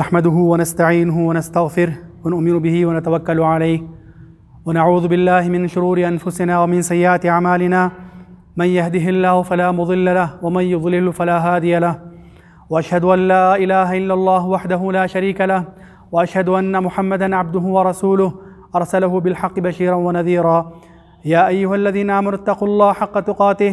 نحمده ونستعينه ونستغفره ونؤمن به ونتوكل عليه ونعوذ بالله من شرور انفسنا ومن سيئات اعمالنا من يهده الله فلا مضل له ومن يضلل فلا هادي له واشهد ان لا اله الا الله وحده لا شريك له واشهد ان محمدا عبده ورسوله ارسله بالحق بشيرا ونذيرا يا ايها الذين امنوا اتقوا الله حق تقاته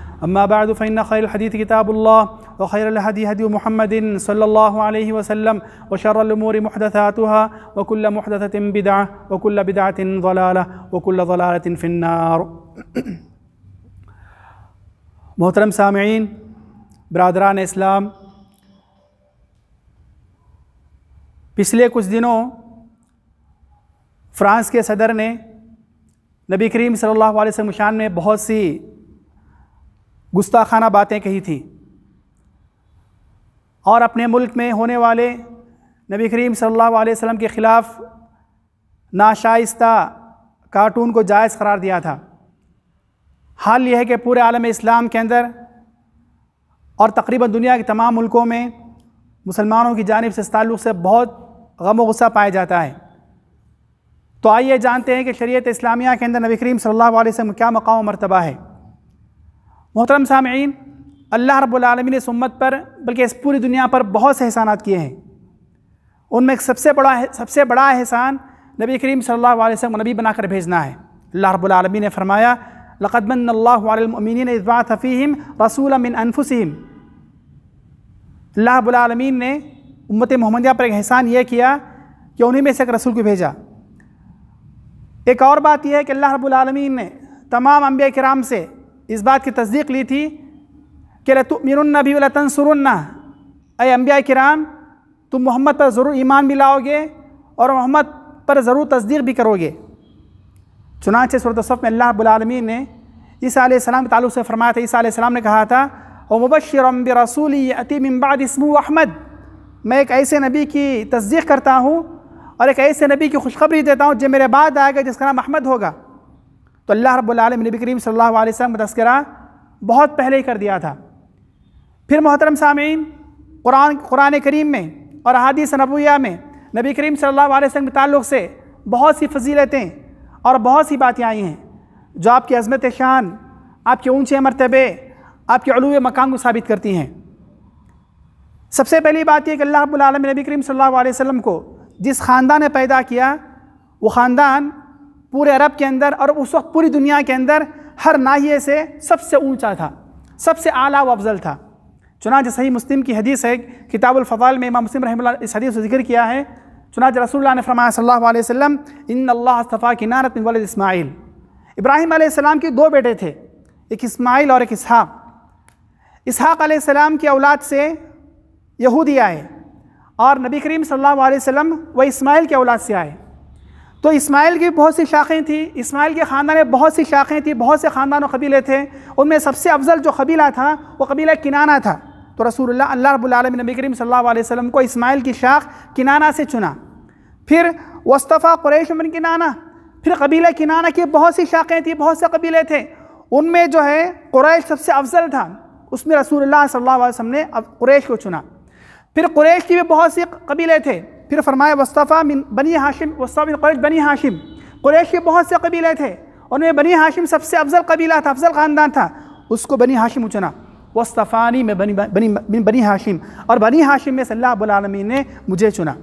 अम्मा बाद फ़ैन खैर हदीत किताबुल्ला व खैर हदी हदी महमदिन सल्ला वसलम व शरमूर महदसातहा वकुल्ल महदसतिन बिदा वकुल्ल बिदातिन वलाला वकुल्ल वलालतिन फ़िन्नार मोहतरम सामीन बरदरान इस्लाम पिछले कुछ दिनों फ्रांस के सदर ने नबी करीम सल्लल्लाहु अलैहि वसल्लम शान में बहुत सी गुस्ताखाना बातें कही थी और अपने मुल्क में होने वाले नबी करीम सल्लल्लाहु अलैहि वसल्लम के ख़िलाफ़ नाशाइस्ता कार्टून को जायज़ करार दिया था हाल यह है कि पूरे आलम इस्लाम के अंदर और तकरीबन दुनिया के तमाम मुल्कों में मुसलमानों की जानब से इस ताल्लुक़ से बहुत गम गुस्सा पाया जाता है तो आइए जानते हैं कि शरीयत इस्लामिया के अंदर नबी करीम सल्लल्लाहु अलैहि वसल्लम क्या मकाम मरतबा है मोहतरम सामीन अल्लाह रब्लम ने इस पर बल्कि इस पूरी दुनिया पर बहुत से एहसान किए हैं उनमें एक सबसे बड़ा सबसे बड़ा एहसान नबी करीम सल्लल्लाहु अलैहि वसल्लम नबी बनाकर भेजना है अल्लाह रब्लम ने फरमाया लक़दमन इज़बात हफ़ीम रसूल अमिन अनफुसम अल्लाह ने उम्मत मोहम्मदिया पर एक एहसान यह किया कि उन्हीं में से एक रसूल को भेजा एक और बात यह है कि अल्लाह रबालमीन ने तमाम अम्बे कराम से इस बात की तस्दीक ली थी कि लतमिन भी वलतनसरन्ना अय अम्बिया कराम तुम मोहम्मद पर ज़रूर ईमान भी लाओगे और मोहम्मद पर ज़रूर तस्दीक भी करोगे चुनाच सूरतसफ़ में अल्लाह बुलमी ने इस आसमाम के ताल्लुक से फरमाया था इस आसमाम ने कहा था और अम्ब रसूली अतीम इम्बाद इसमू अहमद मैं एक ऐसे नबी की तस्दीक करता हूँ और एक ऐसे नबी की खुशखबरी देता हूँ जो मेरे बाद आएगा जिसका नाम अहमद होगा तो अल्लाह रब्लम नबी करीम सल्लल्लाहु अलैहि वसल्लम का तस्करा बहुत पहले ही कर दिया था फिर मोहतरम सामीन कुरान कुरान करीम में और अहादीस नबुया में नबी करीम सल्लल्लाहु अलैहि वसल्लम के ताल्लुक़ से बहुत सी फजीलतें और बहुत सी बातें आई हैं जो आपकी अजमत शान आपके ऊँचे मरतबे आपके अलू मकाम को साबित करती हैं सबसे पहली बात यह कि अल्लाह रबालम नबी करीम सल्ला वसम को जिस ख़ानदान ने पैदा किया वो ख़ानदान पूरे अरब के अंदर और उस वक्त पूरी दुनिया के अंदर हर नाहिए से सबसे ऊंचा था सबसे आला व अफजल था चुनाच सही मुस्लिम की हदीस है किताबुलफ़ाल में इमाम मुस्लिम रहमल इस हदीस का जिक्र किया है चुनाच रसूल ने फरमाया सल्लल्लाहु अलैहि वसल्लम इन अल्लाह किनारत किनारत वलद इस्माइल इब्राहिम आसमाम के दो बेटे थे एक इस्माइल और एक इसहाक़ इसहाक़ सलाम की औलाद से यहूदी आए और नबी करीम सल्लल्लाहु अलैहि वसल्लम व इस्माइल के औलाद से आए तो इस्माइल की बहुत सी शाखें थी इस्माइल के ख़ानदान में बहुत सी शाखें थी बहुत से ख़ानदान कबीले थे उनमें सबसे अफजल जो कबीला था वो कबीला किनाना था तो रसूल अल्लाह रबालम नबी करीम सल्लल्लाहु अलैहि वसल्लम को इस्माइल की शाख किनाना से चुना फिर वस्तफ़ा क्रैश उमन किनाना फिर कबीला किनाना की बहुत सी शाखें थी बहुत से कबीले थे उनमें जो है क्रैश सबसे अफजल था उसमें रसूल सल्ला वसम ने क्रैश को चुना फिर क्रैश की भी बहुत से कबीले थे फिर फरमाया वस्तफ़ा मिन बनी हाशिम वस्तफ़ा मिन क़ुरैश बनी हाशिम कुरैश के बहुत से कबीले थे उनमें बनी हाशिम सबसे अफजल कबीला था अफजल ख़ानदान था उसको बनी हाशिम उचना वस्तफ़ानी में बनी बनी बनी हाशिम और बनी हाशिम में सल्लामी ने मुझे चुना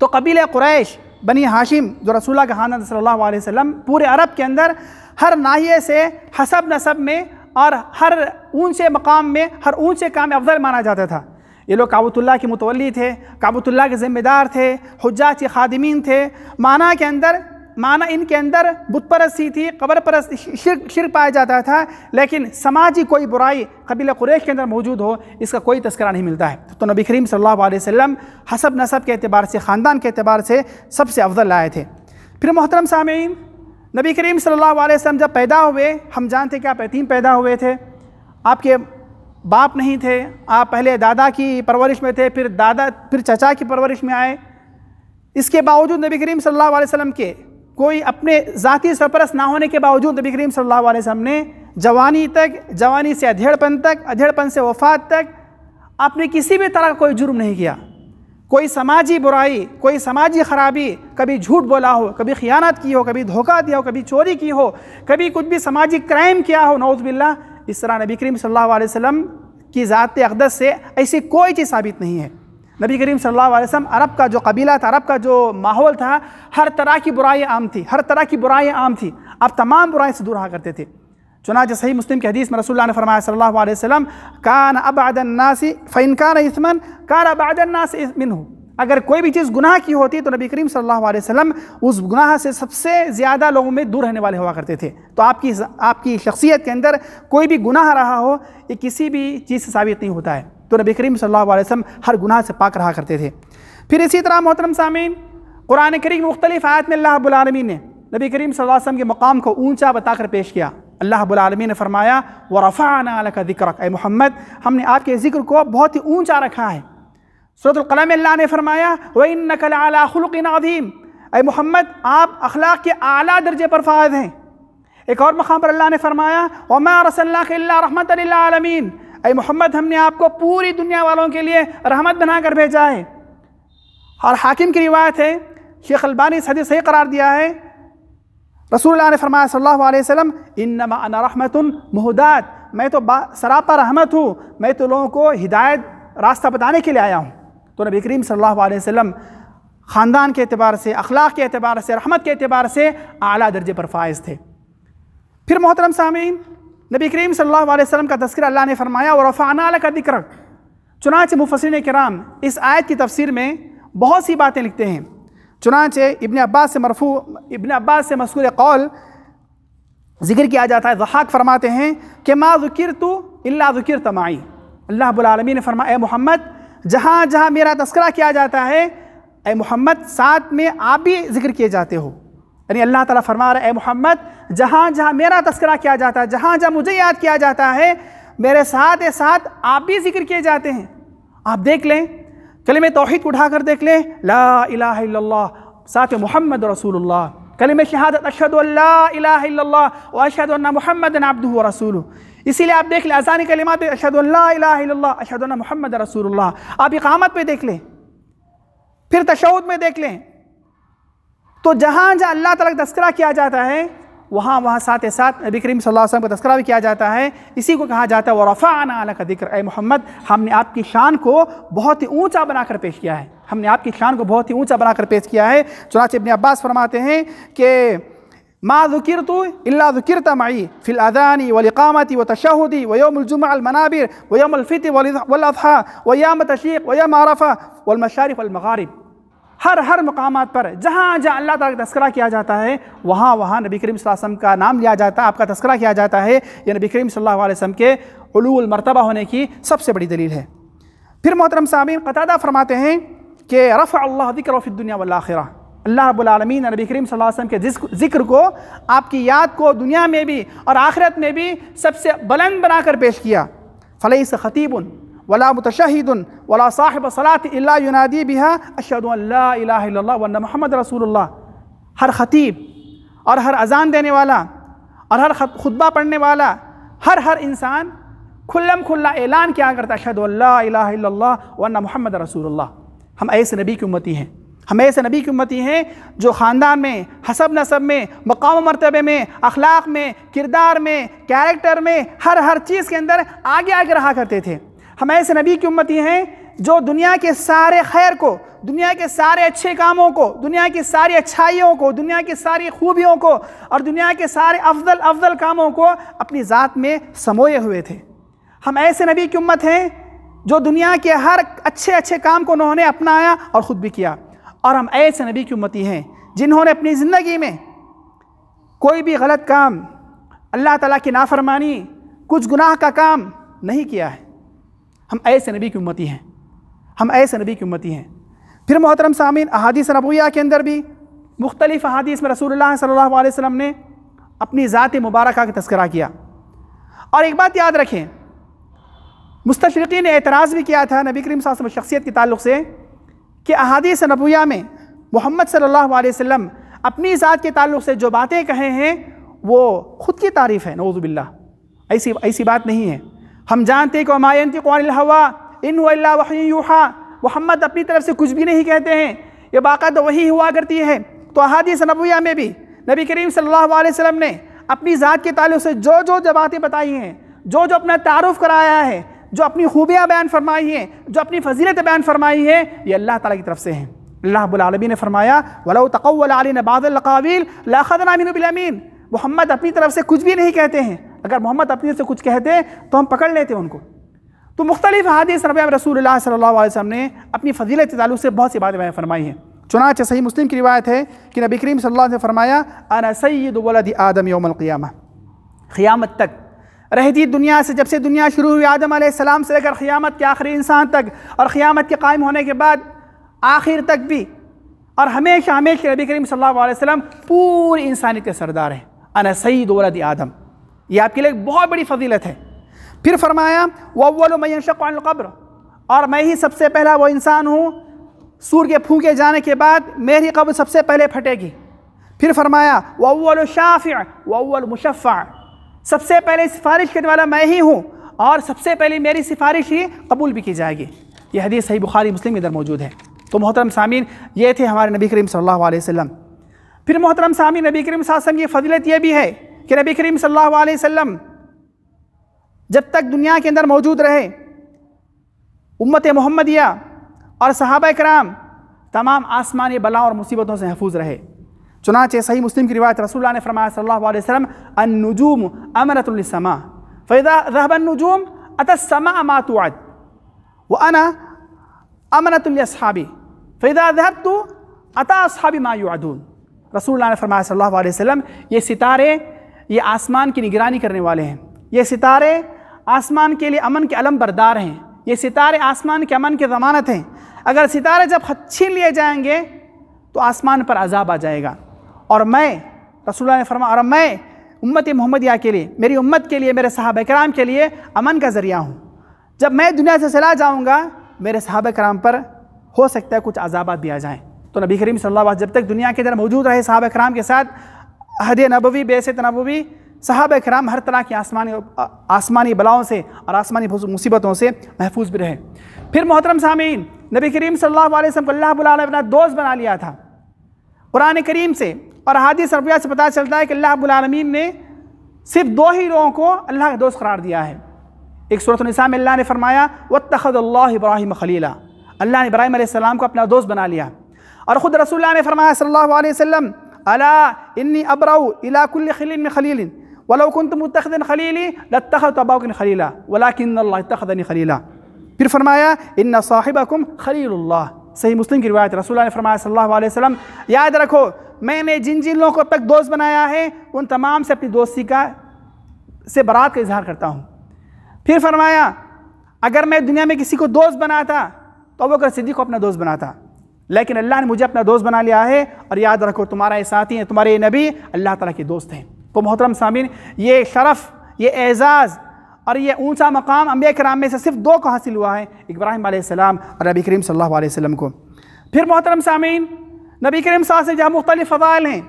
तो कबील कुरैश बनी हाशिम जो रसूल के खानदान सल्लल्लाहु अलैहि वसल्लम पूरे अरब के अंदर हर नाहिए से हसब नसब में और हर ऊंचे मकाम में हर ऊंचे काम में अफजल माना जाता था ये लोग काबतुल्ला के मुतवली थे काबतुल्ला के ज़िम्मेदार थे हजात के खादमीन थे माना के अंदर माना इनके अंदर बुत परस्ती थी कबर परस्त शिर शिर पाया जाता था लेकिन समाजी कोई बुराई कबीला कुरैश के अंदर मौजूद हो इसका कोई तस्करा नहीं मिलता है तो नबी करीम सल्लल्लाहु अलैहि वसल्लम हसब नसब के अतबार से ख़ानदान के अतबार से सबसे अफजल लाए थे फिर मोहतरम सामीन नबी करीम सल्लल्लाहु अलैहि वसल्लम जब पैदा हुए हम जानते कि आप यतीम पैदा हुए थे आपके बाप नहीं थे आप पहले दादा की परवरिश में थे फिर दादा फिर चचा की परवरिश में आए इसके बावजूद नबी करीम सल्लल्लाहु अलैहि वसल्लम के कोई अपने ज़ाती सरपरस्त ना होने के बावजूद नबी करीम सल्लल्लाहु अलैहि वसल्लम ने जवानी तक जवानी से अधेड़पन तक अधेड़पन से वफात तक आपने किसी भी तरह का कोई जुर्म नहीं किया कोई समाजी बुराई कोई समाजी ख़राबी कभी झूठ बोला हो कभी ख़यानत की हो कभी धोखा दिया हो कभी चोरी की हो कभी कुछ भी सामाजिक क्राइम किया हो नौजबिल्ला इस तरह नबी करीम सल्लल्लाहु अलैहि वसल्लम की ज़ात अकदस से ऐसी कोई चीज़ साबित नहीं है नबी करीम सल्लल्लाहु अलैहि वसल्लम अरब का जो कबीला था अरब का जो माहौल था हर तरह की बुराई आम थी हर तरह की बुराई आम थी आप तमाम बुराई से दूर रहा करते थे चुनाच सही मुस्लिम के हदीस में रसोल्ला ने फरमाया सल्लल्लाहु अलैहि वसल्लम कान नासी फ़ैन कान इसमन कान नासी मिन हो अगर कोई भी चीज़ गुनाह की होती तो नबी करीम सल्लल्लाहु अलैहि वसल्लम उस गुनाह से सबसे ज़्यादा लोगों में दूर रहने वाले हुआ करते थे तो आपकी आपकी शख्सियत के अंदर कोई भी गुनाह रहा हो ये किसी भी चीज़ से साबित नहीं होता है तो नबी करीम सल्लल्लाहु अलैहि वसल्लम हर गुनाह से पाक रहा करते थे फिर इसी तरह मोहतरम सामीन कुरान करीम मुख्तलिफ आयत में अल्लाह ने नबी करीम वसल्लम के मकाम को ऊँचा बताकर पेश किया अल्लाह ने फरमाया व रफ़ाना का जिक्रक ए मोहम्मद हमने आपके ज़िक्र को बहुत ही ऊँचा रखा है सूरतलकलम अल्लाह ने फरमाया इन नकल आलाखलकिन अजीम अय मोहम्मद आप अखलाक के आला दर्जे पर फायद हैं एक और मकाम पर अल्लाह ने फरमाया वमा रसल्ला रहमत आलमीन अय मोहम्मद हमने आपको पूरी दुनिया वालों के लिए रहमत बनाकर भेजा है और हाकिम की रिवायत है शेख अलबानी इस हदीस सही करार दिया है रसूल ने फरमाया सल्लल्लाहु अलैहि वसल्लम इन्नमा अना रहमतुन मुहदात मैं तो सरापा रहमत हूँ मैं तो लोगों को हिदायत रास्ता बताने के लिए आया हूँ तो नबी करीम सल्लल्लाहु अलैहि वसल्लम ख़ानदान के अतबार से अखलाक के अतबार से रहमत के अतबार से अली दर्जे पर फायज़ थे फिर मोहतरम सामीन नबी करीम सल्लल्लाहु अलैहि वसल्लम का तस्कर अल्लाह ने फरमाया और रफ़ाना का दिक्र चुनाच मुफसिन कराम इस आयत की तफसीर में बहुत सी बातें लिखते हैं चुनाच इबन अब्बास से मरफू इबन अब्बास से मशहूर कौल जिक्र किया जाता है जहाक फरमाते हैं कि माँ ज़ुकिर तो अल्ला जिक्र तमाई अल्लाह बुलमी ने फरमा ए मोहम्मद जहाँ जहाँ मेरा तस्करा किया जाता है ए मोहम्मद साथ में आप भी जिक्र किए जाते हो यानी अल्लाह ताला फरमा रहा है मोहम्मद जहाँ जहाँ मेरा तस्करा किया जाता है जहाँ जहाँ मुझे याद किया जाता है मेरे साथ ए साथ आप भी जिक्र किए जाते हैं आप देख लें कलम तोहद उठा कर देख लें ला इला साथ मोहम्मद कल में शहादत अशद अल्लाह अशद मोहम्मद नब्दू रसूल इसीलिए आप देख लें आसानी कलिमात अशदुल्ला अशदुल्ला मोहम्मद रसूल आप इकामत पे देख लें फिर तशद में देख लें तो जहाँ जहाँ अल्लाह तला का तस्करा किया जाता है वहाँ वहाँ साथ साथ नबी करीम सल्लल्लाहु अलैहि वसल्लम का तस्करा भी किया जाता है इसी को कहा जाता है रफ़ा आना अला का जिक्र ए मोहम्मद हमने आपकी शान को बहुत ही ऊंचा बनाकर पेश किया है हमने आपकी शान को बहुत ही ऊंचा बनाकर पेश किया है चुनाच इबन अब्बास फरमाते हैं कि ما ذكرت إلا ذكرت معي في الأذان والإقامة والتشهد ويوم الجمعة المنابر ويوم الفطر والأضحى ويوم التشريق ويوم عرفة والمشارف والمغارب هر هر مقامات پر جہاں جہاں اللہ تعالیٰ تذکرہ کیا جاتا ہے وہاں وہاں نبی کریم صلی اللہ علیہ وسلم کا نام لیا جاتا ہے آپ کا تذکرہ کیا جاتا ہے یہ نبی کریم صلی اللہ علیہ وسلم کے علو المرتبہ ہونے کی سب سے بڑی دلیل ہے پھر محترم سامین قطادہ فرماتے ہیں کہ رفع اللہ ذکر فی الدنیا والآخرہ अल्लाह रबालमीन नबी करीम वसल्लम के ज़िक्र को आपकी याद को दुनिया में भी और आखिरत में भी सबसे बुलंद बनाकर पेश किया फ़लई से उन वला मुतशहिदन वला साहिब सलात युनादी बिहा अशद वन महमद रसूल हर ख़तीब और हर अजान देने वाला और हर खुतबा पढ़ने वाला हर हर इंसान खुल्लम खुल्ला ऐलान किया करता अशद वन महमद रसूल हम ऐसे नबी की उम्मती हैं हमें ऐसे नबी की उम्मती हैं जो ख़ानदान में हसब नसब में मकाम मरतबे में अखलाक में किरदार में कैरेक्टर में हर हर चीज़ के अंदर आगे आगे रहा करते थे हम ऐसे नबी की उम्मती हैं जो दुनिया के सारे खैर को दुनिया के सारे अच्छे कामों को दुनिया की सारी अच्छाइयों को दुनिया की सारी खूबियों को और दुनिया के सारे अफजल अफजल कामों को अपनी ज़ात में समोए हुए थे हम ऐसे नबी की उम्मत हैं जो दुनिया के हर अच्छे अच्छे काम को उन्होंने अपनाया और ख़ुद भी किया और हम ऐसे नबी की उम्मती हैं जिन्होंने अपनी ज़िंदगी में कोई भी गलत काम अल्लाह ताला की नाफरमानी कुछ गुनाह का काम नहीं किया है हम ऐसे नबी की उम्मती हैं हम ऐसे नबी की उम्मती हैं फिर मोहतरम सामीन अहादीस नबूया के अंदर भी मुख्तलिफ़ अहादीस में रसूल सल्ला वसम ने अपनी ज़ात मुबारक का तस्करा किया और एक बात याद रखें मुस्तफी ने एतराज़ भी किया था नबी करीम साहब शख्सियत के तल्ल से कि अहादीस नबुया में मोहम्मद सल्लल्लाहु अलैहि वसल्लम अपनी ज़ात के ताल्लुक से जो बातें कहे हैं वो ख़ुद की तारीफ़ है नवज़ुबिल्ला ऐसी ऐसी बात नहीं है हम जानते हैं कि हमायनती हवा इन वहीहा मोहम्मद अपनी तरफ से कुछ भी नहीं कहते हैं ये तो वही हुआ करती है तो अहादीस नबुया में भी नबी करीम सल्लल्लाहु अलैहि वसल्लम ने अपनी ज़ात के ताल्लुक से जो जो जबातें बताई हैं जो जो अपना तारुफ कराया है जो अपनी खूबियाँ बयान फरमाई हैं जो अपनी फजीलत बयान फरमाई है ये अल्लाह ताला की तरफ से हैं अल्लाह बुलबी ने फरमाया वला तकवल बादल लाखदनामीन मोहम्मद अपनी तरफ से कुछ भी नहीं कहते हैं अगर मोहम्मद अपनी तरफ से कुछ कहते तो हम पकड़ लेते उनको तो मुख्तलिफ हादी रब रसूल सल्ला वसम ने अपनी फजीलत के तालु से बहुत सी बातें फरमाई हैं चुनाच सही मुस्लिम की रिवायत है कि नबी करीम सल्लल्लाहु अलैहि वसल्लम ने फरमाया अना सईद आदम यौमल क़ियामा क़ियामत तक रहती दुनिया से जब से दुनिया शुरू हुई आदम सलाम से लेकर क़ियामत के आखिरी इंसान तक और क़ियामत के कायम होने के बाद आखिर तक भी और हमेशा हमेशा रबी करीम सल्लल्लाहु अलैहि वसल्लम पूरी इंसानियत के सरदार हैं अन सईद वरद आदम ये आपके लिए बहुत बड़ी फजीलत है फिर फरमाया वो मैं और मैं ही सबसे पहला वो इंसान हूँ सूर के फूके जाने के बाद मेरी कब्र सबसे पहले फटेगी फिर फरमाया वो शाफ़ वो मुशफ़ा सबसे पहले सिफारिश करने वाला मैं ही हूँ और सबसे पहले मेरी सिफारिश ही कबूल भी की जाएगी यह हदीस सही बुखारी मुस्लिम इधर मौजूद है तो मोहतरम सामीन ये थे हमारे नबी करीम सल्लल्लाहु अलैहि वसल्लम फिर मोहतरम सामीन नबी करीम वसल्लम की फजीलत यह भी है कि नबी करीम सल्लल्लाहु अलैहि वसल्लम जब तक दुनिया के अंदर मौजूद रहे उम्मत मोहम्मदिया और सहाबा कराम तमाम आसमानी बलाओं और मुसीबतों से महफूज रहे चुनाचे सही मुस्लिम की रिवायत रसूल ने फरमाया सल्लल्लाहु अलैहि वसल्लम अमरतुलसमा फ़ैदा रहबनजूम अतसमा मातुआद व अना अमरतुलसहाबी फ़ैदा रहब तो अतासहाबी मायूदून रसूल ने फरमाया सल्लल्लाहु अलैहि वसल्लम ये सितारे ये आसमान की निगरानी करने वाले हैं ये सितारे आसमान के लिए अमन के अलम बरदार हैं ये सितारे आसमान के अमन के ज़मानत हैं अगर सितारे जब छीन लिए जाएंगे तो आसमान पर अजाब आ जाएगा और मैं रसूल ने फरमा और मैं उम्मत मोहम्मदिया के लिए मेरी उम्मत के लिए मेरे साहब कराम के लिए अमन का ज़रिया हूँ जब मैं दुनिया से चला जाऊँगा मेरे साहब कराम पर हो सकता है कुछ अजाबात भी आ जाएँ तो नबी करीम सल्ला जब तक दुनिया के अंदर मौजूद रहे साहब कराम के साथ हद नबवी बेसत नबवी साहब कराम हर तरह की आसमानी आसमानी बलाओं से और आसमानी मुसीबतों से महफूज भी रहे फिर मोहतरम सामीन नबी करीम सल्ला वसम को अल्लाह ने अपना दोस्त बना लिया था قرآن کریم سے اور حدیث رفیہ سے پتا چلتا ہے کہ اللہ العالمین نے صرف دو ہی لوگوں کو اللہ کا دوست قرار دیا ہے ایک سورة النساء میں اللہ نے فرمایا وَاتَّخَذَ اللَّهِ إِبْرَاهِيمَ خَلِيلًا اللہ نے ابراہیم علیہ السلام کو اپنا دوست بنا لیا اور خود رسول اللہ نے فرمایا صلی اللہ علیہ وسلم الا انی ابرو الى كل خلیل من خلیل ولو كنت متخذا خليلي لاتخذت اباك خليلا ولكن الله اتخذني خليلا پھر فرمایا ان صاحبكم خليل الله सही मुस्लिम की रिवायत रसूल ने सल्लल्लाहु अलैहि वसल्लम याद रखो मैंने जिन जिन लोगों को अब तक दोस्त बनाया है उन तमाम से अपनी दोस्ती का से बरात का इजहार करता हूँ फिर फरमाया अगर मैं दुनिया में किसी को दोस्त बनाता तो वो अगर सिद्दीक को अपना दोस्त बनाता लेकिन अल्लाह ने मुझे अपना दोस्त बना लिया है और याद रखो तुम्हारा ये साथी है तुम्हारे ये नबी अल्लाह ताला के दोस्त हैं तो मोहतरम सामिन ये शरफ़ ये एज़ाज़ और ये ऊंचा मकाम अम्बे कराम में से सिर्फ दो को हासिल हुआ है इब्राहिम आसमाम और नबी करीम सल्लल्लाहु अलैहि वसल्लम को फिर मोहतरम सामीन नबी करीम साहब जहाँ मुख्तलिफ़ फ़ज़ाइल हैं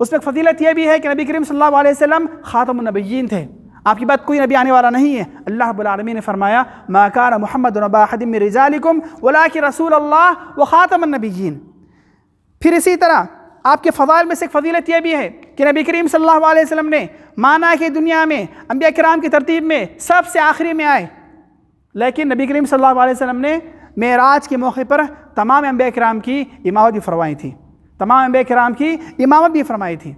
उसमें फजीलत यह भी है कि नबी करीम सल्लल्लाहु अलैहि वसल्लम ख़ातमनबीन थे आपकी बात कोई नबी आने वाला नहीं है अल्लाह रबालमी ने फरमाया माकार मोहम्मद नबाहदम रजालकुम वला कि रसूल अल्लाह व ख़ातमनबीन फिर इसी तरह आपके फ़ज़ाइल में से एक फजीलत यह भी है कि नबी करीम सल्लल्लाहु अलैहि वसल्लम ने माना कि दुनिया में अम्बिया कराम की तरतीब में सबसे आखिरी में आए लेकिन नबी करीम सल्लल्लाहु अलैहि वसल्लम ने मेराज के मौके पर तमाम अम्बिया कराम की इमामत भी फरमाई थी तमाम अम्बिया कराम की इमामत भी फरमाई थी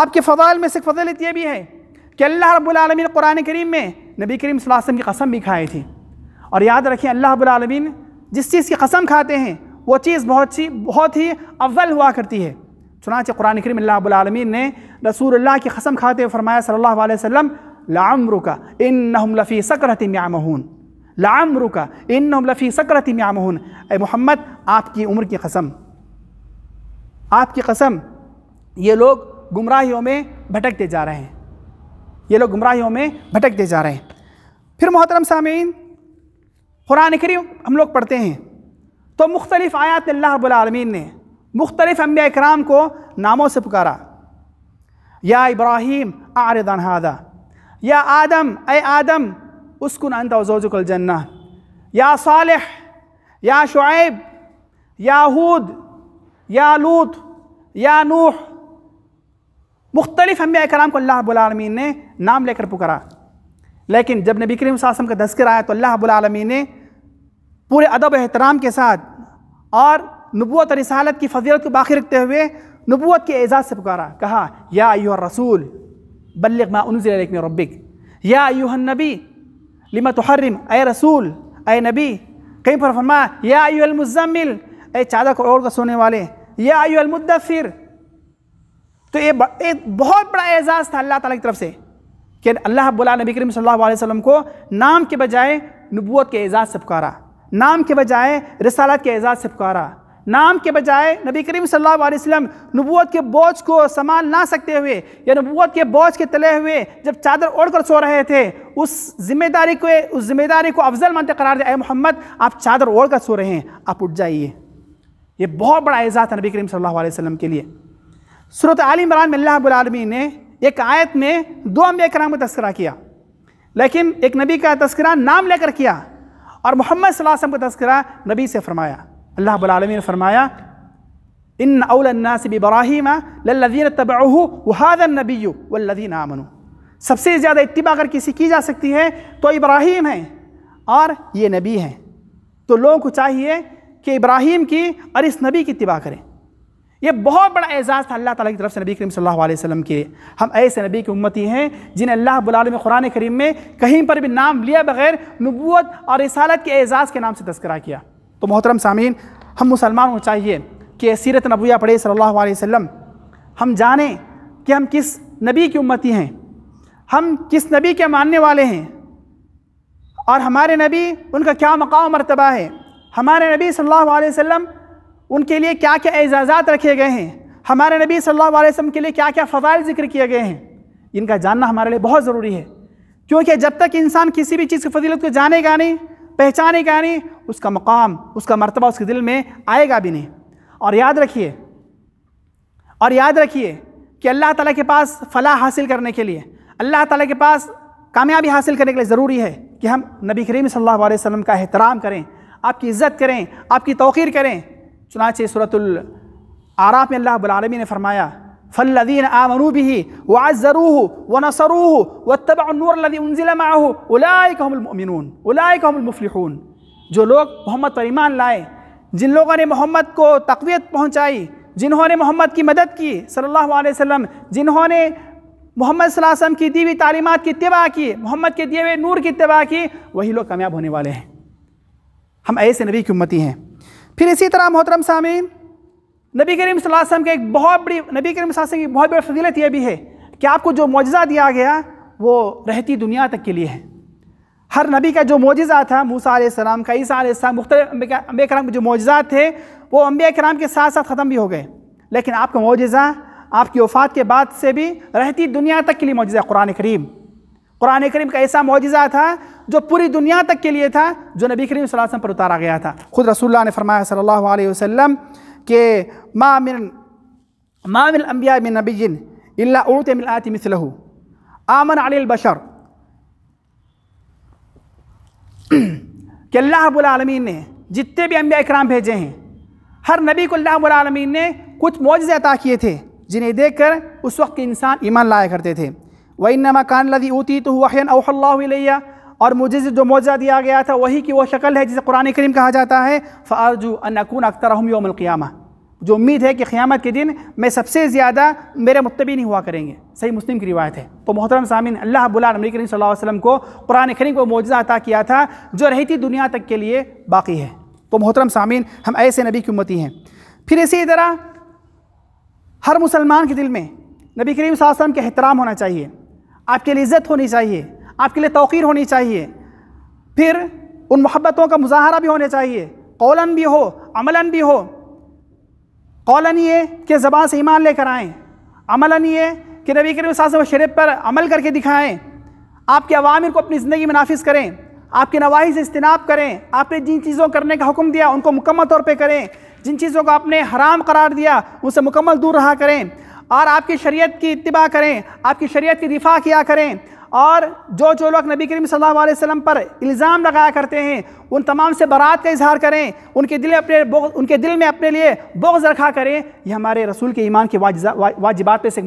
आपके फ़जाल में से फजलत यह भी है कि अल्लाह रबालमीन कुरान करीम में नबी करीम वसम की कसम भी खाई थी और याद रखें अल्लाह रबालमीन जिस चीज़ की कसम खाते हैं वो चीज़ बहुत सी बहुत ही अव्वल हुआ करती है चुनाच कुरान करीम अल्लाबीन ने रसूल की कसम खाते हुए फरमाया सल्ला वसम लाम रुका इन लफ़ी सकरती म्यामहून लाम रुका इन लफ़ी सक्रति म्यामहून ए मोहम्मद आपकी उम्र की कसम आपकी कसम ये लोग गुमराहियों में भटकते जा रहे हैं ये लोग गुमराहियों में भटकते जा रहे हैं फिर मोहतरम सामीन कुरान करीम हम लोग पढ़ते हैं तो मुख्तलिफ़ आयात अल्लाह ने मुख्तलिफ़ अम्बिया कराम को नामों से पुकारा या इब्राहिम आरदान हादा या आदम ए आदम उसकुन अंत जन्ना या सालह या शुएब या हूद या लूत या नूह मुख्तलिफ़ अम्बिया कराम को अल्लाह ने नाम लेकर पुकारा लेकिन जब नबी करीम सासम का तस्कर आया तो अल्लाह ने पूरे अदब एहतराम के साथ और नबूत और रसालत की फजीलत को बाकी रखते हुए नबूत के एजाज़ से पुकारा कहा या अयूह रसूल बल्लग माउनज़िलक में रबिक या अयूह नबी लिमा हरम ए रसूल ए नबी कहीं पर फरमा या अयूलमज़मिल ए चादर को ओढ़ सोने वाले या अलमुद्दफिर तो ये एक बहुत बड़ा एजाज़ था अल्लाह ताला की तरफ से कि अल्लाह बुला नबी करीम सल्लल्लाहु अलैहि वसल्लम को नाम के बजाय नबूत के एजाज़ से पुकारा नाम के बजाय रसालत के एजाज़ से पुकारा नाम के बजाय नबी करीम सल्लल्लाहु अलैहि वसल्लम नबूत के बोझ को संभाल ना सकते हुए या नबूत के बोझ के तले हुए जब चादर ओढ़कर सो रहे थे उस जिम्मेदारी को उस जिम्मेदारी को अफजल मानते करार दिया मोहम्मद आप चादर ओढ़ कर सो रहे हैं आप उठ जाइए ये बहुत बड़ा एजाज़ था नबी करीम सल्लल्लाहु अलैहि वसल्लम के लिए सूरत आलि इमरान में ने एक आयत में दो अम्बे कराम का तस्करा किया लेकिन एक नबी का तस्करा नाम लेकर किया और मोहम्मद वसल्लम का तस्करा नबी से फरमाया अल्लाह बलमी ने फरमाया इन अवलनासिब इब्राहिम लल्लज़ीन तबाह वहादन नबी वल्लज़ीन आमनु सबसे ज़्यादा इतबा अगर किसी की जा सकती है तो इब्राहिम हैं और ये नबी हैं तो लोगों को चाहिए कि इब्राहिम की और इस नबी की इतबा करें यह बहुत बड़ा एजाज़ था अल्लाह ताली की तरफ से नबी करीम सल्ला अलैहि के हम ऐसे नबी की उम्मती हैं जिन्हें अल्लाह बुलालम कुरान करीम में कहीं पर भी नाम लिया बगैर नबूत और रसालत के एजाज़ के नाम से तस्करा किया तो मोहतरम सामीन हम मुसलमान को चाहिए कि सीरत नबूया पढ़े सल्लल्लाहु अलैहि वसल्लम हम जाने कि हम किस नबी की उम्मती हैं हम किस नबी के मानने वाले हैं और हमारे नबी उनका क्या मकाम मरतबा है हमारे नबी सल्लल्लाहु अलैहि वसल्लम उनके लिए क्या क्या एजाज़ात रखे गए हैं हमारे नबी सल्लल्लाहु अलैहि वसल्लम के लिए क्या क्या फ़वाल जिक्र किए गए हैं इनका जानना हमारे लिए बहुत ज़रूरी है क्योंकि जब तक इंसान किसी भी चीज़ की फजीलत को जानेगा नहीं पहचानेगा नहीं उसका मकाम उसका मरतबा उसके दिल में आएगा भी नहीं और याद रखिए और याद रखिए कि अल्लाह ताला के पास फलाह हासिल करने के लिए अल्लाह ताला के पास कामयाबी हासिल करने के लिए ज़रूरी है कि हम नबी करीम सल्लल्लाहु अलैहि वसल्लम का एहतराम करें आपकी इज़्ज़त करें आपकी तोक़ीर करें चुनाचे सूरतुल आराफ में अल्लाह बुलालमी ने फरमाया फ़ल्लिन आमनू भी वाज़रूह व नसरू व तबनूर लदी उनजिला माह उलाकममिन उलाकमफ़्लिहून जो लोग मोहम्मद पर ईमान लाए जिन लोगों ने मोहम्मद को तकवीत पहुँचाई जिन्होंने मोहम्मद की मदद की सल्लल्लाहु अलैहि वसल्लम जिन्होंने मोहम्मद वसल्लम की दीवी तालीमत की तबाह की मोहम्मद के दिए हुए नूर की तबाह की वही लोग कामयाब होने वाले हैं हम ऐसे नबी की उम्मती हैं फिर इसी तरह मोहतरम सामीन नबी करीम वसल्लम के एक बहुत बड़ी नबी करीम वसल्लम की बहुत बड़ी फजीलत यह भी है कि आपको जो मुआजा दिया गया वो रहती दुनिया तक के लिए है हर नबी का जो मोजा था मूसा आसमाम का ईसा मुख्त अम्बे कराम के जो मोजा थे वो अम्बे कराम के साथ साथ ख़त्म भी हो गए लेकिन आपका मोजा आपकी वफ़ात के बाद से भी रहती दुनिया तक के लिए मोजा कुरान करीम कुरान करीम का ऐसा मुजजा था जो पूरी दुनिया तक के लिए था जो नबी करीम सलासम पर उतारा गया था खुद रसोल्ला ने फरमाया सल्ला वसम के मामिन मामिल अम्बिया मिन नबीन अल्लात मिलात मिसलहू आमन अलबशर कि अल्लाह रबालमीन ने जितने भी अम्बिया इक्राम भेजे हैं हर नबी को अल्लाह ने कुछ मौजे अता किए थे जिन्हें देख कर उस वक्त इंसान ईमान लाया करते थे वही कान लदी ऊती तो वहन अल्लाया और मुझे जो मौजा दिया गया था वही की वो शक्ल है जिसे कुरान करीम कहा जाता है फ़ारजू अनकून अख्तर हम योमल क़ियामा जो उम्मीद है कि क़्यामत के दिन मैं सबसे ज़्यादा मेरे मुतबी नहीं हुआ करेंगे सही मुस्लिम की रिवायत है तो मोहतरम सामिन अल्लाह बुलामी करीम वसल्लम को कुरान करीम को मौज़ा अता किया था जो रहती दुनिया तक के लिए बाकी है तो मोहतरम सामिन हम ऐसे नबी की उम्मती हैं फिर इसी तरह हर मुसलमान के दिल में नबी करीम वसल्लम का एहतराम होना चाहिए आपके लिए इज़्ज़त होनी चाहिए आपके लिए तोक़ीर होनी चाहिए फिर उन मोहब्बतों का मुजाहरा भी होना चाहिए कौलन भी हो अमलन भी हो कौलन ये कि ज़बान से ईमान लेकर आएँ अमलन ये कि नबी करीम साहब शरीफ पर अमल करके दिखाएँ आपके अवामिर को अपनी ज़िंदगी में नाफिज करें आपके नवाही से इजतनाब करें आपने जिन चीज़ों करने का हुक्म दिया उनको मुकम्मल तौर पर करें जिन चीज़ों को आपने हराम करार दिया उनसे मुकम्मल दूर रहा करें और आपकी शरीयत की इतबा करें आपकी शरीयत की दिफा किया करें और जो जो लोग नबी करीम सल्लल्लाहु अलैहि वसल्लम पर इल्ज़ाम लगाया करते हैं उन तमाम से बरात का इजहार करें उनके दिल अपने उनके दिल में अपने लिए बोग्ज़ रखा करें यह हमारे रसूल के ईमान के वाजिबात में से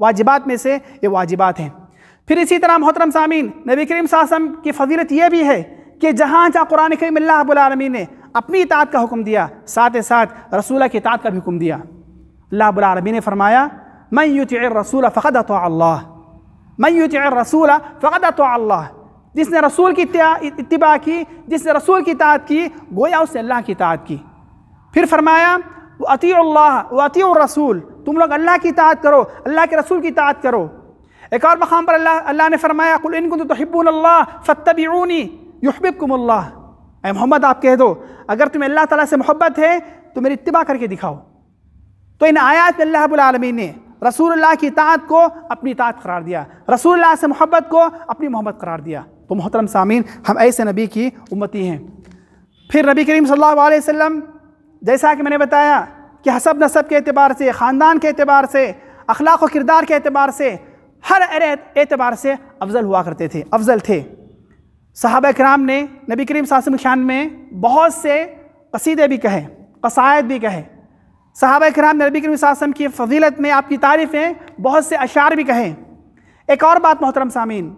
वाजिबात में से ये वाजिबात हैं फिर इसी तरह मोहतरम सामीन नबी करीम सासम की फजीलत यह भी है कि जहाँ जहाँ कुरान करीम अल्लाहबालमीन ने अपनी इतात का हुक्म दिया साथ ही साथ रसूल की इतात का भी हुक्म दिया अल्लाहबालमी ने फरमाया मैं यूत रसूल फ़खद अल्लाह من يطع الرسول فقد اطاع الله जिसने रसूल की इतबा की जिसने रसूल की इतात की गोया उसने अल्लाह की इतात की फिर फरमाया वो अती अल्लाह वती रसूल तुम लोग अल्लाह की इतात करो अल्लाह के रसूल की इतात करो एक और मकाम पर अल्लाह अल्लाह ने फरमाया कुल इनको तो हिब्बुल अल्लाह फ़तबीनी युहबिबकुमल्लाह ए मोहम्मद आप कह दो अगर तुम्हें अल्लाह ताला से मोहब्बत है तो मेरी इतबा करके दिखाओ तो इन आयात में अल्लाह रबालमीन ने रसूल की तात को अपनी तात करार दिया रसूल से मोहब्बत को अपनी मोहब्बत करार दिया तो मोहतरम सामीन हम ऐसे नबी की उम्मती हैं फिर नबी करीम सल्लल्लाहु अलैहि वसल्लम जैसा कि मैंने बताया कि हसब नसब के अतबार से ख़ानदान के अतबार से अखलाक व किरदार के अतबार से हर एतबार से अफजल हुआ करते थे अफजल थे साहब कराम ने नबी करीम सासम खान में बहुत से कसीदे भी कहे कसायद भी कहे साहब कराम नबी करीम की फजीलत में आपकी तारीफ़ें बहुत से अशार भी कहें एक और बात मोहतरम सामीन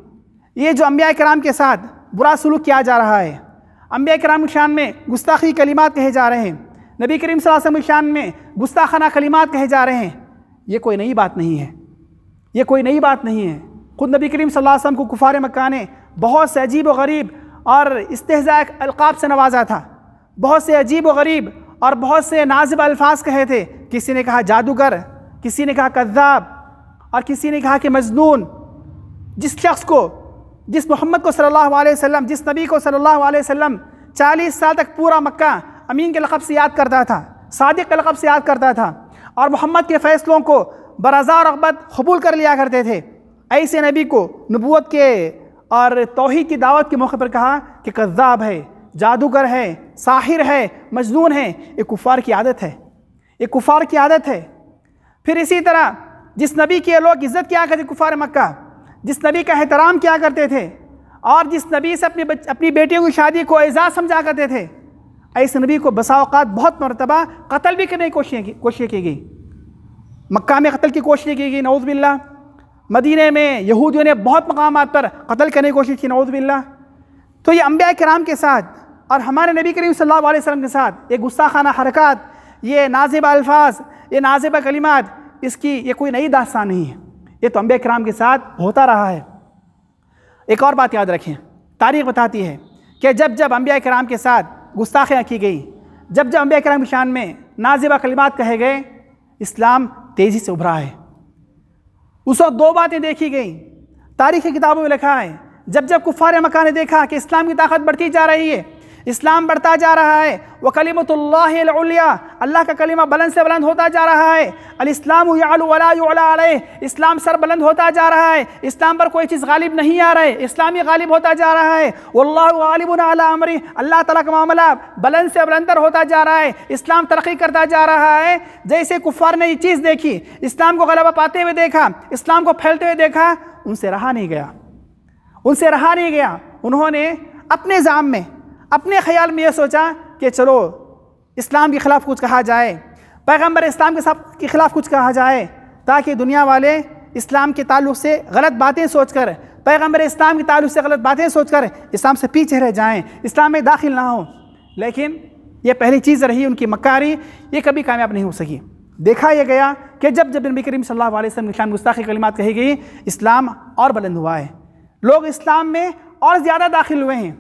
ये जो अम्बिया कराम के साथ बुरा सलूक किया जा रहा है अम्बिया कराम शान में गुस्ताखी कलिमात कहे जा रहे हैं नबी करीम सलासम शान में गुस्ताखाना कलिमात कहे जा रहे हैं ये कोई नई बात नहीं है ये कोई नई बात नहीं है खुद नबी करीम वसम को कुफार मकान ने बहुत से अजीब व गरीब और इस्तेजाक अलकाब से नवाजा था बहुत से अजीब व गरीब और बहुत से नाजिब अल्फाज कहे थे किसी ने कहा जादूगर किसी ने कहा कद्दाब और किसी ने कहा कि मजनून जिस शख्स को जिस मोहम्मद को सल्लल्लाहु अलैहि वसल्लम जिस नबी को सल्लल्लाहु अलैहि वसल्लम 40 साल तक पूरा मक्का अमीन के लक़ब से याद करता था सादिक के लक़ब से याद करता था और मोहम्मद के फ़ैसलों को बरज़ा रगबत कबूल कर लिया करते थे ऐसे नबी को नबूत के और तोहही की दावत के मौके पर कहा कि कजाब है जादूगर है साहिर है मजनून है ये कुफ़ार की आदत है ये कुफ़ार की आदत है फिर इसी तरह जिस नबी के लोग इज़्ज़त किया करते कुफ़ार मक्का जिस नबी का एहतराम किया करते थे और जिस नबी से अपनी अपनी बेटियों की शादी को एजाज़ समझा करते थे ऐसे नबी को बसाओकात बहुत मरतबा कत्ल भी करने की की कोशिश की गई मक्का में कत्ल की कोशिशें की गई बिल्ला मदीने में यहूदियों ने बहुत मकाम पर कत्ल करने की कोशिश की नवज़बिल्ला तो ये अम्बिया कराम के साथ और हमारे नबी करीम सल्लल्लाहु अलैहि वसल्लम के साथ ये गुस्साखाना हरकत ये नाजिब अल्फाज ये नाजिब कलिमात इसकी ये कोई नई दास्तान नहीं है ये तो अम्बे कराम के साथ होता रहा है एक और बात याद रखें तारीख बताती है कि जब जब अम्बिया कराम के साथ गुस्ताखियाँ की गई जब जब अम्बिया कराम की शान में नाजिब कलिमात कहे गए इस्लाम तेज़ी से उभरा है उस वक्त दो बातें देखी गई तारीख़ी किताबों में लिखा है जब जब कुफ़ार मक्का ने देखा कि इस्लाम की ताकत बढ़ती जा रही है इस्लाम बढ़ता जा रहा है वह कलीमतुल्लाहिया अल्लाह का कलीमा बुलंद से बुलंद होता जा रहा है अलस्लाम इस्लाम सर बुलंद होता जा रहा है इस्लाम पर कोई चीज़ गालिब नहीं आ रहा है इस्लामी गालिब होता जा रहा है वल्ला गालिब अमरी अल्लाह तला का मामला बुलंद से बुलंदर होता जा रहा है इस्लाम तरक्की करता जा रहा है जैसे कुफ़ार ने ये चीज़ देखी इस्लाम को गलबा पाते हुए देखा इस्लाम को फैलते हुए देखा उनसे रहा नहीं गया उनसे रहा नहीं गया उन्होंने अपने जाम में अपने ख्याल में ये सोचा कि चलो इस्लाम के ख़िलाफ़ कुछ कहा जाए पैगम्बर इस्लाम के साथ के ख़िलाफ़ कुछ कहा जाए ताकि दुनिया वाले इस्लाम के ताल्लुक से गलत बातें सोच कर पैगम्बर इस्लाम के ताल्लुक से गलत बातें सोच कर इस्लाम से पीछे रह जाएँ इस्लाम में दाखिल ना हो लेकिन ये पहली चीज़ रही उनकी मकारी ये कभी कामयाब नहीं हो सकी देखा यह गया कि जब जब नबी करीम सल्लल्लाहु अलैहि वसल्लम इस्लाम गुस्ताखी कलिमात कही गई इस्लाम और बुलंद हुआ है लोग इस्लाम में और ज़्यादा दाखिल हुए हैं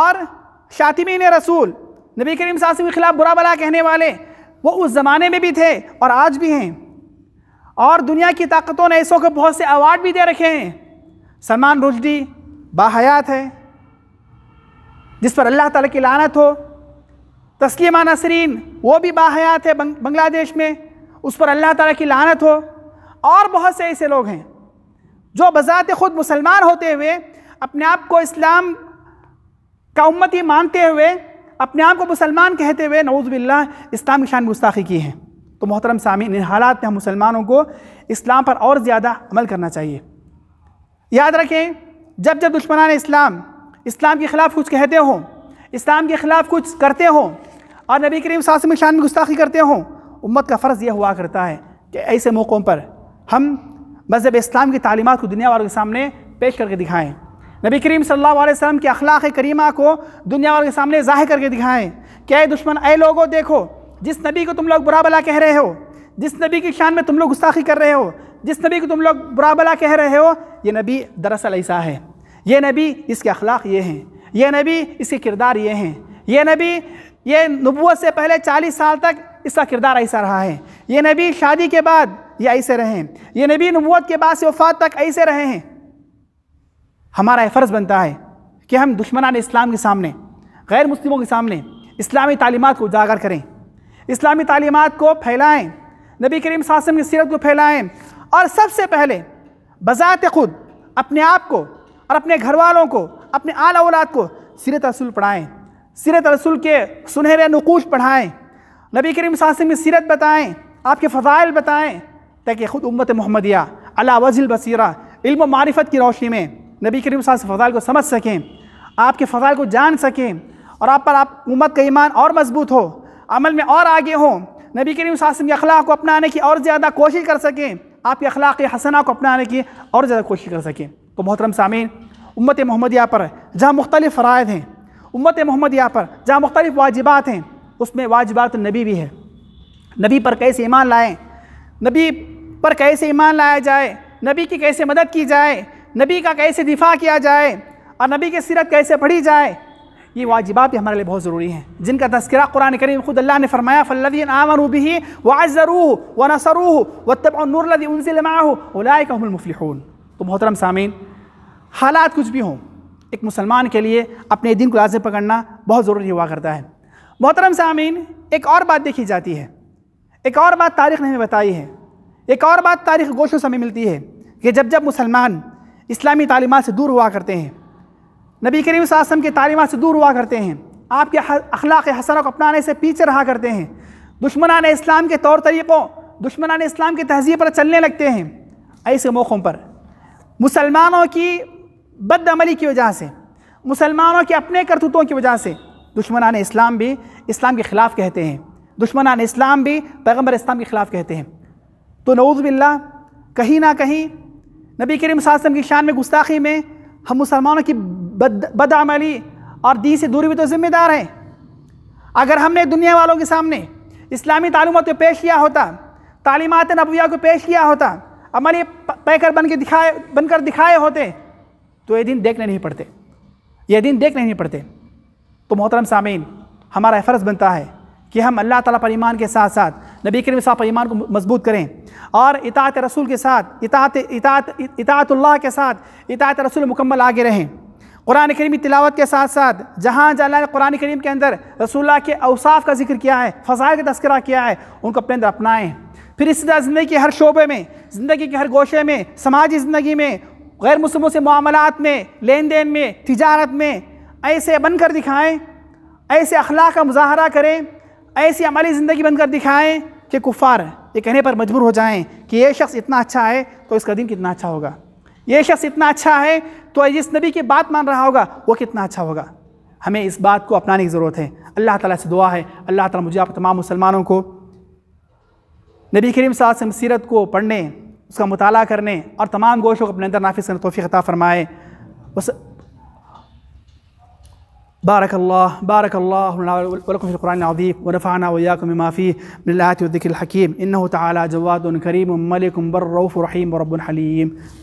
और शातिमीन रसूल नबी करीम सासम के ख़िलाफ़ बुरा भला कहने वाले वो उस ज़माने में भी थे और आज भी हैं और दुनिया की ताकतों ने ऐसों को बहुत से अवार्ड भी दे रखे हैं सलमान रुजडी बाहयात है जिस पर अल्लाह ताला की लानत हो तस्लीमा नसरीन वो भी बाहयात है बंग्लादेश में उस पर अल्लाह ताला की लानत हो और बहुत से ऐसे लोग हैं जो बज़ात ख़ुद मुसलमान होते हुए अपने आप को इस्लाम का उम्मत ये मानते हुए अपने आप को मुसलमान कहते हुए नवज़बिल्ला इस्लाम की शान गुस्ताखी की है तो मोहतरम सामी इन हालात में हम मुसलमानों को इस्लाम पर और ज़्यादा अमल करना चाहिए याद रखें जब जब दुश्मनान इस्लाम इस्लाम के ख़िलाफ़ कुछ कहते हों इस्लाम के ख़िलाफ़ कुछ करते हों और नबी करीम सासम शान में गुस्ताखी करते हों उम्मत का फ़र्ज़ यह हुआ करता है कि ऐसे मौक़ों पर हम मज़हब इस्लाम की तालीमत को दुनिया वालों के सामने पेश करके दिखाएँ नबी करीम सल्लल्लाहु अलैहि वसल्लम के अखलाक करीमा को दुनिया वाले के सामने ज़ाहिर करके दिखाएं क्या दुश्मन ए लोगों देखो जिस नबी को तुम लोग बुरा भला कह रहे हो जिस नबी की शान में तुम लोग गुस्ताखी कर रहे हो जिस नबी को तुम लोग बुरा भला कह रहे हो ये नबी दरअसल ऐसा है ये नबी इसके अखलाक ये हैं ये नबी इसके किरदार ये हैं ये नबी ये नबूत से पहले चालीस साल तक इसका किरदार ऐसा रहा है ये नबी शादी के बाद ये ऐसे रहे हैं ये नबी नबूत के बाद से वफात तक ऐसे रहे हैं हमारा फ़र्ज़ बनता है कि हम दुश्मनान इस्लाम के सामने गैर मुस्लिमों के सामने इस्लामी तालीमत को उजागर करें इस्लामी तालीमत को फैलाएँ नबी करीम सासम की सीरत को फैलाएँ और सबसे पहले बज़ात खुद अपने आप को और अपने घर वालों को अपने आला औलाद को सीरत रसूल पढ़ाएँ सीरत रसूल के सुनहरे नकूश पढ़ाएँ नबी करीम सासम की सीरत बताएँ आपके फ़जाइल बताएँ ताकि ख़ुद उम्मत मोहम्मदिया अला वजिल बसीरा इल्म मारिफत की रोशनी में नबी करीम फ़ज़ाल को समझ सकें आपके फ़ज़ाल को जान सकें और आप पर आप उम्मत का ईमान और मजबूत हो अमल में और आगे हों नबी करीम सासम के अखलाक को अपनाने की और ज़्यादा कोशिश कर सकें आपके अखलाक हसना को अपनाने की और ज़्यादा कोशिश कर सकें तो मोहतरम सामीन उम्मत मोहम्मदिया पर जहाँ मुख्तलिफ़ फ़रायद हैं उम्मत मोहम्मदिया पर जहाँ मुख्तलिफ़ वाजिबात हैं उसमें वाजिबात नबी भी है नबी पर कैसे ईमान लाएँ नबी पर कैसे ईमान लाया जाए नबी की कैसे मदद की जाए नबी का कैसे दिफा किया जाए और नबी की सीरत कैसे पढ़ी जाए ये वाजिबात हमारे लिए बहुत ज़रूरी हैं जिनका तस्करा कुरान करीम खुद अल्लाह ने फरमाया फ़ल्लिन आमन भी वाजरूह व नसरूह व तब तबनूरदी उनसिलमाहमफलिहून तो मोहतरम सामीन हालात कुछ भी हों एक मुसलमान के लिए अपने दिन को लाजम पकड़ना बहुत ज़रूरी हुआ करता है मोहतरम सामीन एक और बात देखी जाती है एक और बात तारीख़ ने हमें बताई है एक और बात तारीख़ गोशों से हमें मिलती है कि जब जब मुसलमान इस्लामी तालीमत से दूर हुआ करते हैं नबी करीम सासम की तालीमत से दूर हुआ करते हैं आपके अखलाक हसन को अपनाने से पीछे रहा करते हैं दुश्मनान इस्लाम के तौर तरीक़ों दुश्मनान इस्लाम की तहजीब पर चलने लगते हैं ऐसे मौक़ों पर मुसलमानों की बदअमली की वजह से मुसलमानों के अपने करतूतों की वजह से दुश्मनान इस्लाम भी इस्लाम के ख़िलाफ़ कहते हैं दुश्मनान इस्लाम भी पैगम्बर इस्लाम के ख़िलाफ़ कहते हैं तो नऊज़बिल्ला कहीं ना कहीं नबी करीम वसम की शान में गुस्ताखी में हम मुसलमानों की बद बदामली और दी से दूरी भी तो ज़िम्मेदार हैं अगर हमने दुनिया वालों के सामने इस्लामी तालीमत को पेश किया होता तालीमत नबिया को पेश किया होता अमली पैकर बन के दिखाए बनकर दिखाए होते तो ये दिन देखने नहीं पड़ते ये दिन देखने नहीं पड़ते तो मोहतरम सामीन हमारा फ़र्ज़ बनता है कि हम अल्लाह ताला पर ईमान के साथ साथ नबी करीम साहब पर ईमान को मजबूत करें और इतात रसूल के साथ इतात इतात के साथ इतात रसूल मुकम्मल आगे रहें कुरान करीम की तिलावत के साथ साथ जहाँ जला ने कुरान करीम के अंदर रसुल्ला के अवसाफ़ का जिक्र किया है फ़साइल का तस्करा किया है उनको अपने अंदर अपनाएँ फिर इस तरह ज़िंदगी के हर शोबे में ज़िंदगी के हर गोशे में समाजी ज़िंदगी में गैर मुसलमों से मामलात में लेन देन में तजारत में ऐसे बनकर दिखाएँ ऐसे अखलाक का मुजाहरा करें ऐसी हमारी ज़िंदगी बनकर दिखाएं कि कुफ़ार ये कहने पर मजबूर हो जाएं कि ये शख्स इतना अच्छा है तो इसका दिन कितना अच्छा होगा ये शख्स इतना अच्छा है तो जिस नबी की बात मान रहा होगा वो कितना अच्छा होगा हमें इस बात को अपनाने की ज़रूरत है अल्लाह ताला से दुआ है अल्लाह ताला मुझे आप तमाम मुसलमानों को नबी करीम साहब सीरत को पढ़ने उसका मुताला करने और तमाम गोशों को अपने अंदर नाफिस करने तोफ़ी ख़ता फ़रमाए उस بارك الله بارك الله لنا ولكم في القرآن العظيم ونفعنا وإياكم بما فيه من الآيات والذكر الحكيم إنه تعالى جواد كريم ملك بر رؤوف رحيم ورب حليم